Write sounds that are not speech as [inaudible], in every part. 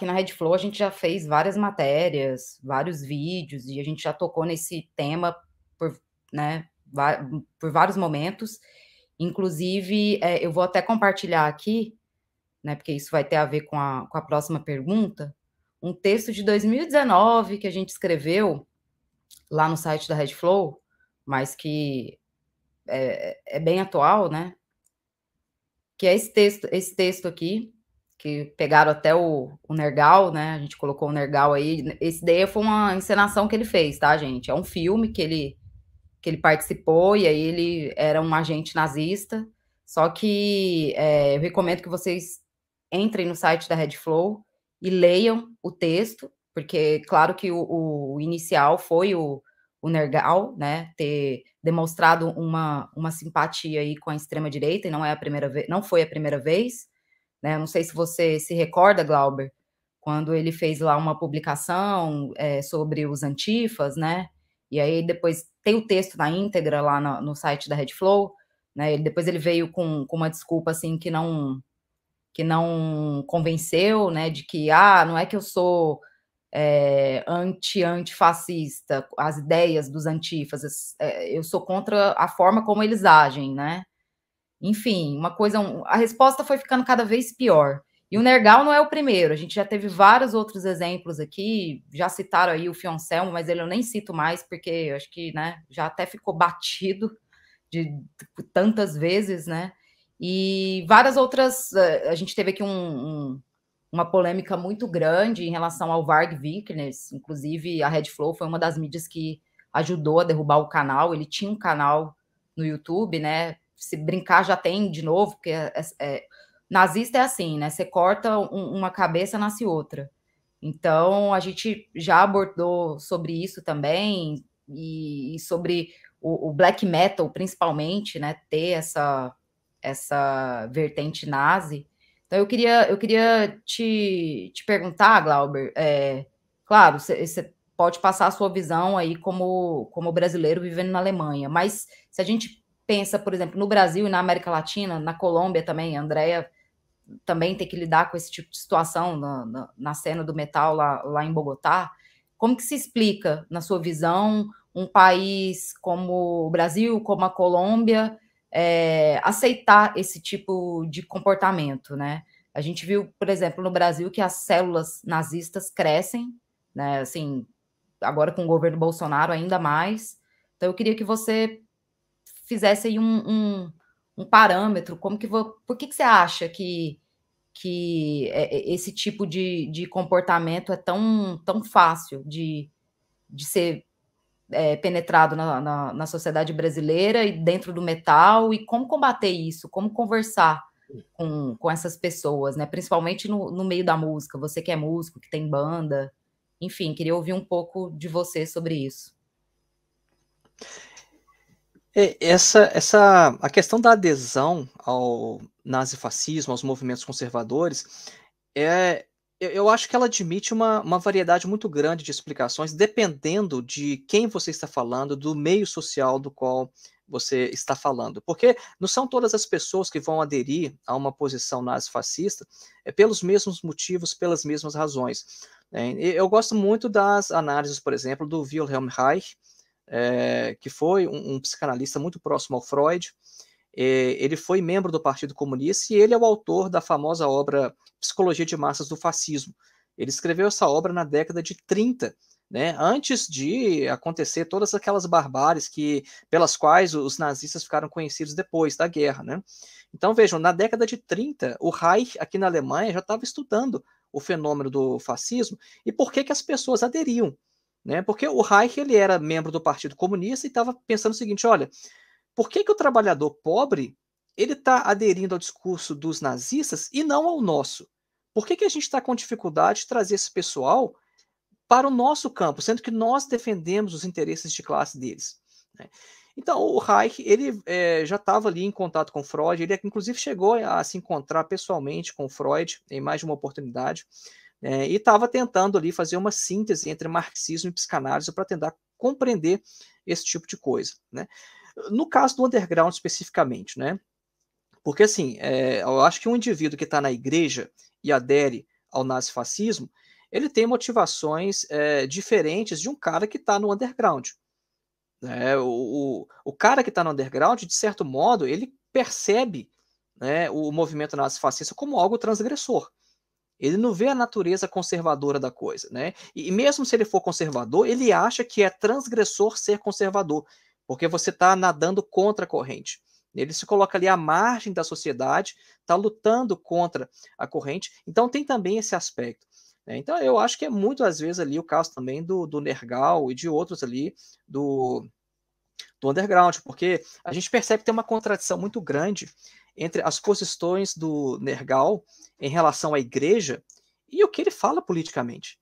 aqui na Red Flow a gente já fez várias matérias, vários vídeos, e a gente já tocou nesse tema por, né, por vários momentos. Inclusive, é, eu vou até compartilhar aqui, né, porque isso vai ter a ver com a, com a próxima pergunta, um texto de 2019 que a gente escreveu lá no site da Red Flow, mas que é, é bem atual, né? Que é esse texto, esse texto aqui, que pegaram até o, o, Nergal, né? A gente colocou o Nergal aí. Esse daí foi uma encenação que ele fez, tá, gente? É um filme que ele que ele participou e aí ele era um agente nazista. Só que é, eu recomendo que vocês entrem no site da Red Flow e leiam o texto, porque claro que o, o inicial foi o, o Nergal, né, ter demonstrado uma, uma simpatia aí com a extrema direita e não é a primeira vez, não foi a primeira vez. Né? Não sei se você se recorda, Glauber, quando ele fez lá uma publicação é, sobre os antifas, né? E aí depois tem o texto na íntegra lá no, no site da Redflow, né? Ele, depois ele veio com, com uma desculpa assim que não que não convenceu, né? De que ah, não é que eu sou é, anti-antifascista, as ideias dos antifas, é, eu sou contra a forma como eles agem, né? Enfim, uma coisa. A resposta foi ficando cada vez pior. E o Nergal não é o primeiro, a gente já teve vários outros exemplos aqui, já citaram aí o Fioncelmo, mas ele eu nem cito mais, porque acho que né, já até ficou batido de tantas vezes, né? E várias outras. Eh, a gente teve aqui um, um, uma polêmica muito grande em relação ao Varg Vikernes, inclusive a Red Flow foi uma das mídias que ajudou a derrubar o canal, ele tinha um canal no YouTube, né? se brincar já tem de novo, porque é, é, é, nazista é assim, né? Você corta um, uma cabeça, nasce outra. Então, a gente já abordou sobre isso também, e, e sobre o, o, black metal, principalmente, né? Ter essa, essa vertente nazi. Então, eu queria, eu queria te, te perguntar, Glauber, é, claro, você pode passar a sua visão aí como, como brasileiro vivendo na Alemanha, mas se a gente pensa, por exemplo, no Brasil e na América Latina, na Colômbia também, a Andrea também tem que lidar com esse tipo de situação na, na, na cena do metal lá, lá em Bogotá. Como que se explica, na sua visão, um país como o Brasil, como a Colômbia, é, aceitar esse tipo de comportamento, né? A gente viu, por exemplo, no Brasil que as células nazistas crescem, né? Assim, agora com o governo Bolsonaro ainda mais. Então eu queria que você fizesse aí um, um, um parâmetro, como que vou, por que, que você acha que, que é, é, esse tipo de, de comportamento é tão, tão fácil de, de ser é, penetrado na, na, na, sociedade brasileira e dentro do metal, e como combater isso, como conversar com, com essas pessoas, né? Principalmente no, no meio da música, você que é músico, que tem banda, enfim, queria ouvir um pouco de você sobre isso. É, essa, essa, a questão da adesão ao nazifascismo, aos movimentos conservadores, é, eu acho que ela admite uma, uma variedade muito grande de explicações, dependendo de quem você está falando, do meio social do qual você está falando. Porque não são todas as pessoas que vão aderir a uma posição nazifascista é, pelos mesmos motivos, pelas mesmas razões. É, eu gosto muito das análises, por exemplo, do Wilhelm Reich, é, que foi um, um, psicanalista muito próximo ao Freud. É, ele foi membro do Partido Comunista e ele é o autor da famosa obra Psicologia de Massas do Fascismo. Ele escreveu essa obra na década de 30, né, antes de acontecer todas aquelas barbáries que pelas quais os nazistas ficaram conhecidos depois da guerra, né? Então vejam, na década de 30, o Reich aqui na Alemanha já estava estudando o fenômeno do fascismo e por que que as pessoas aderiam. Né? Porque o Reich ele era membro do Partido Comunista e estava pensando o seguinte, olha, por que, que o trabalhador pobre ele está aderindo ao discurso dos nazistas e não ao nosso? Por que, que a gente está com dificuldade de trazer esse pessoal para o nosso campo, sendo que nós defendemos os interesses de classe deles? Né? Então, o Reich ele é, já estava ali em contato com Freud, ele inclusive chegou a se encontrar pessoalmente com Freud em mais de uma oportunidade é, e estava tentando ali fazer uma síntese entre marxismo e psicanálise para tentar compreender esse tipo de coisa, né? No caso do underground especificamente, né? Porque assim, é, eu acho que um indivíduo que está na igreja e adere ao nazifascismo, ele tem motivações é, diferentes de um cara que está no underground. Né? O, o, o, cara que está no underground, de certo modo, ele percebe né, o movimento nazifascista como algo transgressor. Ele não vê a natureza conservadora da coisa, né? E mesmo se ele for conservador, ele acha que é transgressor ser conservador, porque você está nadando contra a corrente. Ele se coloca ali à margem da sociedade, está lutando contra a corrente. Então tem também esse aspecto. Né? Então eu acho que é muito às vezes ali o caso também do, do Nergal e de outros ali do do underground, porque a gente percebe que tem uma contradição muito grande entre as posições do Nergal em relação à igreja e o que ele fala politicamente.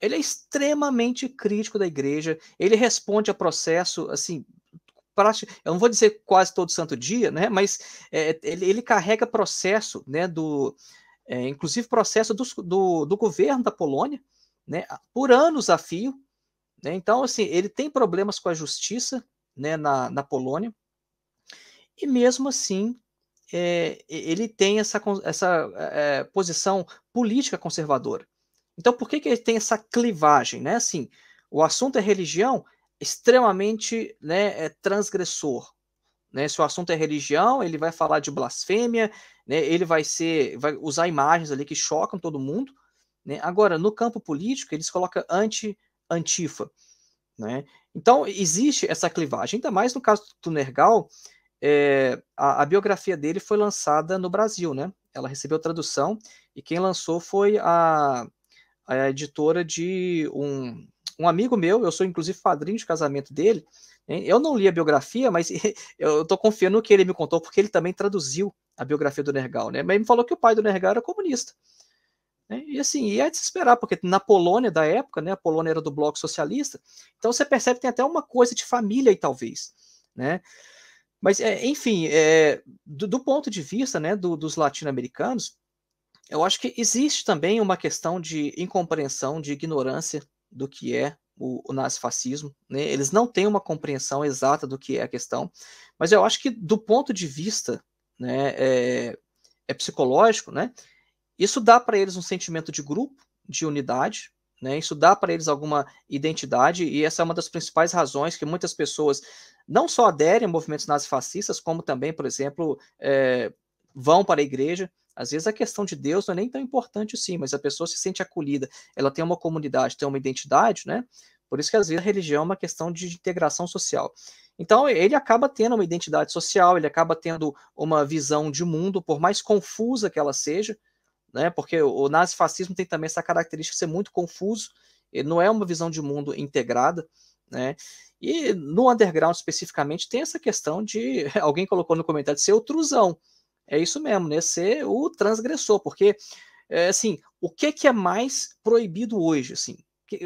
Ele é extremamente crítico da igreja, ele responde a processo, assim, eu não vou dizer quase todo santo dia, né, mas é, ele, ele, carrega processo, né, do, é, inclusive processo do, do, do, governo da Polônia, né, por anos a fio, né, então, assim, ele tem problemas com a justiça, né, na, na Polônia. E mesmo assim, é, ele tem essa, essa é, é, posição política conservadora. Então, por que, que ele tem essa clivagem? Né? Assim, o assunto é religião, extremamente né, é transgressor. Né? Se o assunto é religião, ele vai falar de blasfêmia, né? ele vai ser, vai usar imagens ali que chocam todo mundo. Né? Agora, no campo político, eles colocam anti-antifa. Né? Então, existe essa clivagem, ainda mais no caso do Nergal, é, a, a, biografia dele foi lançada no Brasil, né? Ela recebeu tradução e quem lançou foi a, a editora de um, um amigo meu, eu sou inclusive padrinho de casamento dele. Hein? Eu não li a biografia, mas [laughs] eu estou confiando no que ele me contou, porque ele também traduziu a biografia do Nergal, né? Mas ele me falou que o pai do Nergal era comunista. Né? E assim, e é de se esperar, porque na Polônia da época, né, a Polônia era do bloco socialista, então você percebe que tem até uma coisa de família aí, talvez. Né? Mas, é, enfim, é, do, do, ponto de vista né, do, dos latino-americanos, eu acho que existe também uma questão de incompreensão, de ignorância do que é o, o nazifascismo. Né? Eles não têm uma compreensão exata do que é a questão, mas eu acho que do ponto de vista né, é, é psicológico, né? Isso dá para eles um sentimento de grupo, de unidade, né? Isso dá para eles alguma identidade e essa é uma das principais razões que muitas pessoas não só aderem a movimentos nazifascistas, como também, por exemplo, é, vão para a igreja. Às vezes a questão de Deus não é nem tão importante assim, mas a pessoa se sente acolhida, ela tem uma comunidade, tem uma identidade, né? Por isso que às vezes a religião é uma questão de integração social. Então ele acaba tendo uma identidade social, ele acaba tendo uma visão de mundo, por mais confusa que ela seja, né? Porque o, nazifascismo tem também essa característica de ser muito confuso, ele não é uma visão de mundo integrada, né? E no underground especificamente tem essa questão de [laughs] alguém colocou no comentário de ser o trusão. É isso mesmo, né? Ser o transgressor, porque é, assim, o que que é mais proibido hoje, assim?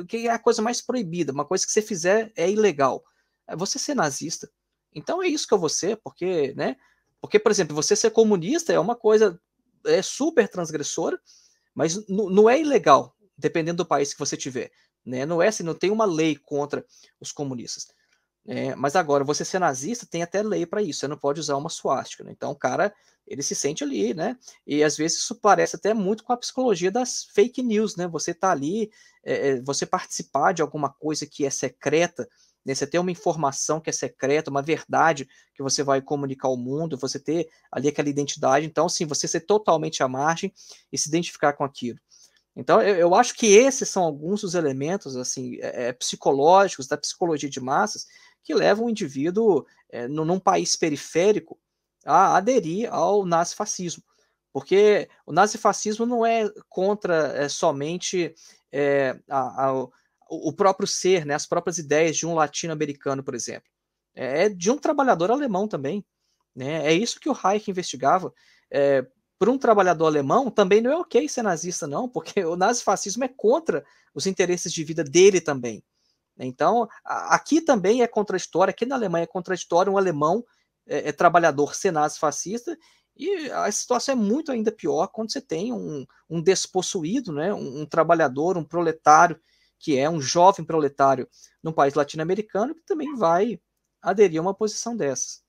O que é a coisa mais proibida? Uma coisa que você fizer é ilegal. É você ser nazista. Então é isso que eu vou ser, porque, né? Porque, por exemplo, você ser comunista é uma coisa é super transgressora, mas não é ilegal, dependendo do país que você tiver. Né? Não é assim, não tem uma lei contra os comunistas. É, mas agora, você ser nazista tem até lei para isso, você não pode usar uma suástica. Né? Então, o cara, ele se sente ali, né? E às vezes isso parece até muito com a psicologia das fake news, né? Você tá ali, é, é você participar de alguma coisa que é secreta, né? você ter uma informação que é secreta, uma verdade que você vai comunicar ao mundo, você ter ali aquela identidade. Então, sim, você ser totalmente à margem e se identificar com aquilo. Então, eu, eu acho que esses são alguns dos elementos assim é, é, psicológicos da psicologia de massas que levam o indivíduo é, num, num país periférico a aderir ao nazifascismo. Porque o nazifascismo não é contra é, somente é, a, a, o próprio ser, né, as próprias ideias de um latino-americano, por exemplo. É, é de um trabalhador alemão também. Né? É isso que o Reich investigava. É, para um trabalhador alemão, também não é ok ser nazista, não, porque o nazifascismo é contra os interesses de vida dele também. Então, aqui também é contraditório, aqui na Alemanha é contraditório um alemão é, é trabalhador ser nazifascista, e a situação é muito ainda pior quando você tem um, um despossuído, né? um, um trabalhador, um proletário que é um jovem proletário num país latino-americano, que também vai aderir a uma posição dessas.